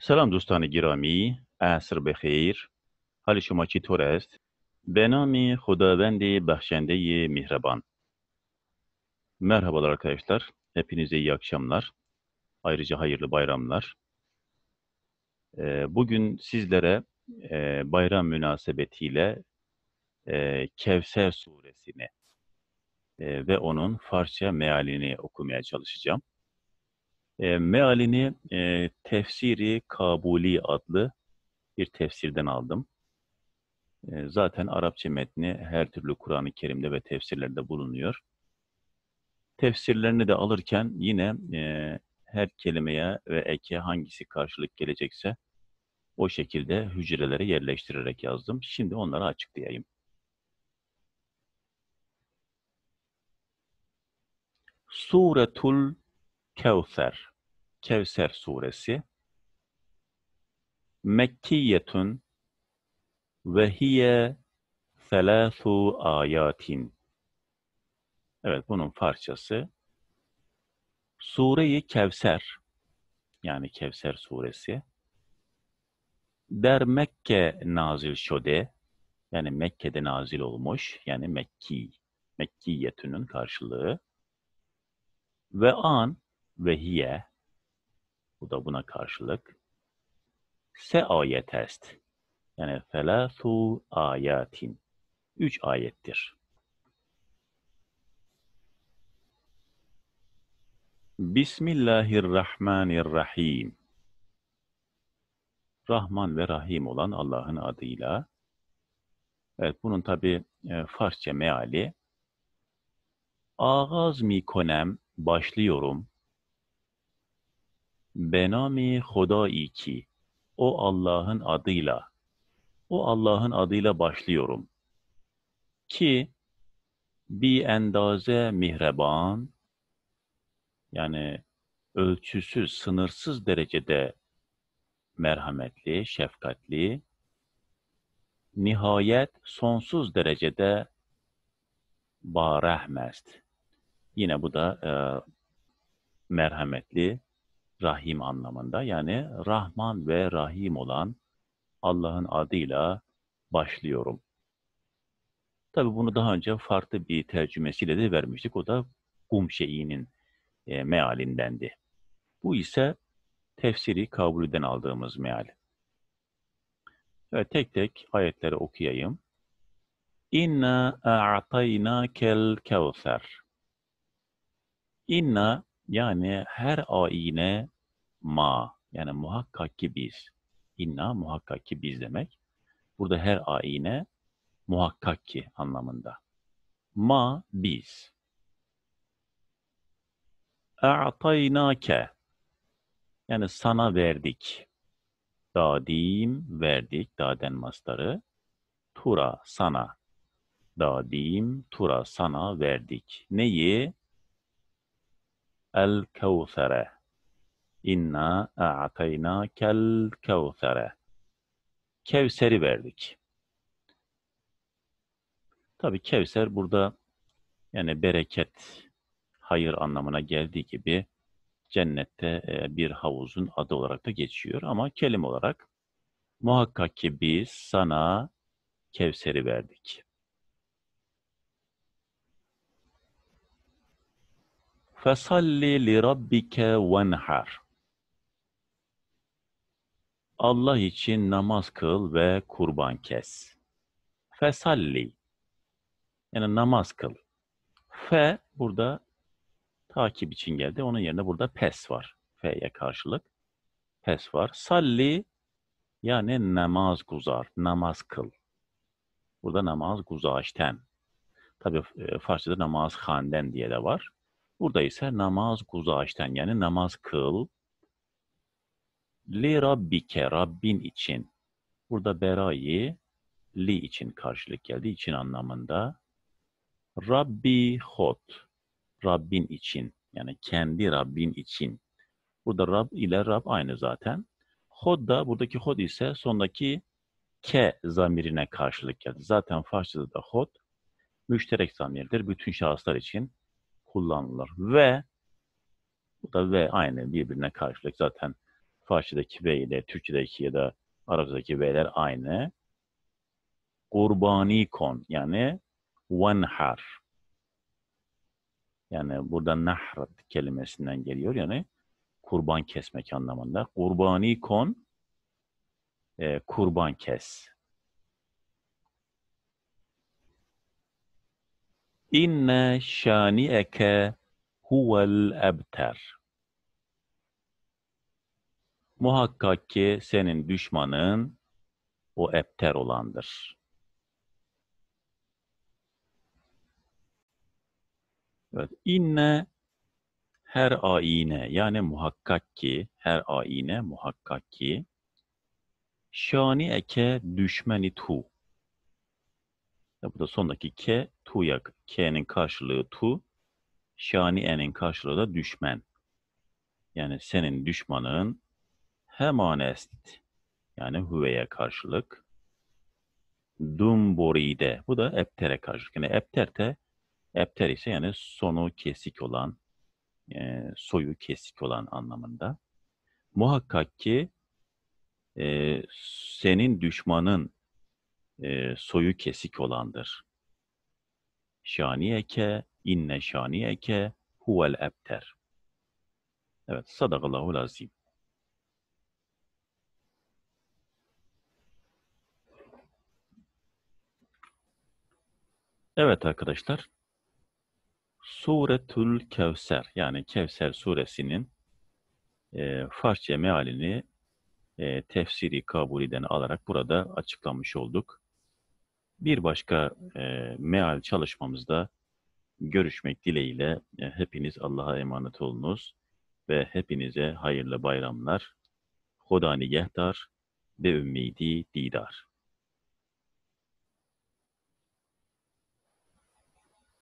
سلام دوستان گرامی عصر بخیر حال شما چطور است به نام خداوند بخشنده مهربان Merhabalar arkadaşlar. Hepinize iyi akşamlar. Ayrıca hayırlı bayramlar. Ee, bugün sizlere e, bayram münasebetiyle e, Kevser suresini e, ve onun Farsça mealini okumaya çalışacağım. E, mealini e, Tefsiri Kabuli adlı bir tefsirden aldım. E, zaten Arapça metni her türlü Kur'an-ı Kerim'de ve tefsirlerde bulunuyor. Tefsirlerini de alırken yine e, her kelimeye ve eke hangisi karşılık gelecekse o şekilde hücrelere yerleştirerek yazdım. Şimdi onları açıklayayım. Suretul Kevser Kevser suresi Mekkiyetun ve hiye selâsu ayatin. Evet bunun parçası sure Kevser yani Kevser suresi der Mekke nazil şode yani Mekke'de nazil olmuş yani Mekki Mekkiyetünün karşılığı ve an ve hiye bu da buna karşılık se ayet est. Yani felâthû ayatin. Üç ayettir. Bismillahirrahmanirrahim. Rahman ve Rahim olan Allah'ın adıyla. Evet, bunun tabi e, Farsça meali. Ağaz mikonem, başlıyorum. Benami Hodai ki, o Allah'ın adıyla, o Allah'ın adıyla başlıyorum. Ki, bir endaze mihreban, yani ölçüsüz, sınırsız derecede merhametli, şefkatli, nihayet sonsuz derecede barahmest. Yine bu da e, merhametli, Rahim anlamında yani Rahman ve Rahim olan Allah'ın adıyla başlıyorum. Tabi bunu daha önce farklı bir tercümesiyle de vermiştik. O da kum şeyinin e, mealindendi. Bu ise tefsiri kabulden aldığımız meal. Evet, tek tek ayetleri okuyayım. İnna kel kevser. İnna yani her ayine ma yani muhakkak ki biz. İnna muhakkak ki biz demek. Burada her ayine muhakkak ki anlamında. Ma biz. A'taynake yani sana verdik. Dadim verdik. Daden mastarı. Tura sana. Dadim tura sana verdik. Neyi? الكوثر İnna a'tayna kel kevsere. Kevser'i verdik. Tabi Kevser burada yani bereket, hayır anlamına geldiği gibi cennette e, bir havuzun adı olarak da geçiyor. Ama kelime olarak muhakkak ki biz sana Kevser'i verdik. Fesalli li rabbike venhar. Allah için namaz kıl ve kurban kes. Fesalli. Yani namaz kıl. Fe burada takip için geldi. Onun yerine burada pes var. Fe'ye karşılık. Pes var. Salli yani namaz guzar, namaz kıl. Burada namaz guzaşten. Tabii e, Farsçada namaz handen diye de var. Burada ise namaz kuzaşten yani namaz kıl. Li Rabbike, Rabbin için. Burada berayı li için karşılık geldiği için anlamında. Rabbi hot, Rabbin için. Yani kendi Rabbin için. Burada Rab ile Rab aynı zaten. Hod da, buradaki hod ise sondaki ke zamirine karşılık geldi. Zaten Farsçada da hod müşterek zamirdir bütün şahıslar için kullanılır. Ve bu da ve aynı birbirine karşılık zaten Farsçadaki ve ile Türkçedeki ya da Arapçadaki ve'ler aynı. Kurbani kon yani vanhar. Yani burada nahr kelimesinden geliyor yani kurban kesmek anlamında. Kurbani kon e, kurban kes. İnne şani'eke huvel ebter. Muhakkak ki senin düşmanın o ebter olandır. Evet, inne her ayine yani muhakkak ki her ayine muhakkak ki şani eke düşmeni tu ya bu da sondaki K, tuya. K'nin karşılığı tu. Şani'enin karşılığı da düşman. Yani senin düşmanın hemanest. Yani hüveye karşılık. Dumboride. Bu da eptere karşılık. Yani epterte, epter ise yani sonu kesik olan, e, soyu kesik olan anlamında. Muhakkak ki e, senin düşmanın e, soyu kesik olandır. Şaniyeke, inne şaniyeke huvel ebter. Evet, sadakallahu lazim. Evet arkadaşlar, Suretül Kevser yani Kevser suresinin e, Farsça mealini e, tefsiri kabuliden alarak burada açıklamış olduk. Bir başka e, meal çalışmamızda görüşmek dileğiyle e, hepiniz Allah'a emanet olunuz ve hepinize hayırlı bayramlar. Hodani Yehdar ve Ümmidi Didar.